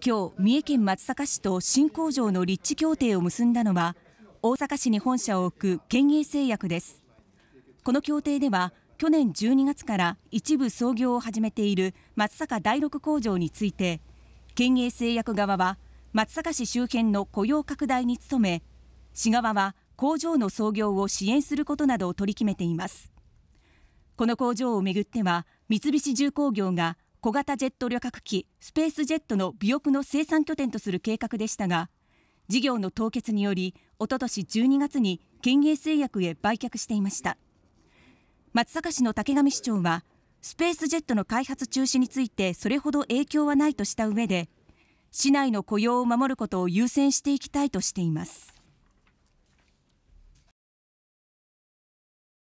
今日、三重県松阪市と新工場の立地協定を結んだのは、大阪市に本社を置く県営製薬です。この協定では、去年12月から一部操業を始めている松阪第6工場について、県営製薬側は松阪市周辺の雇用拡大に努め、市側は工場の操業を支援することなどを取り決めています。この工場をめぐっては、三菱重工業が小型ジェット旅客機スペースジェットの尾翼の生産拠点とする計画でしたが、事業の凍結により、おととし12月に県営製薬へ売却していました。松阪市の竹上市長は、スペースジェットの開発中止についてそれほど影響はないとした上で、市内の雇用を守ることを優先していきたいとしています。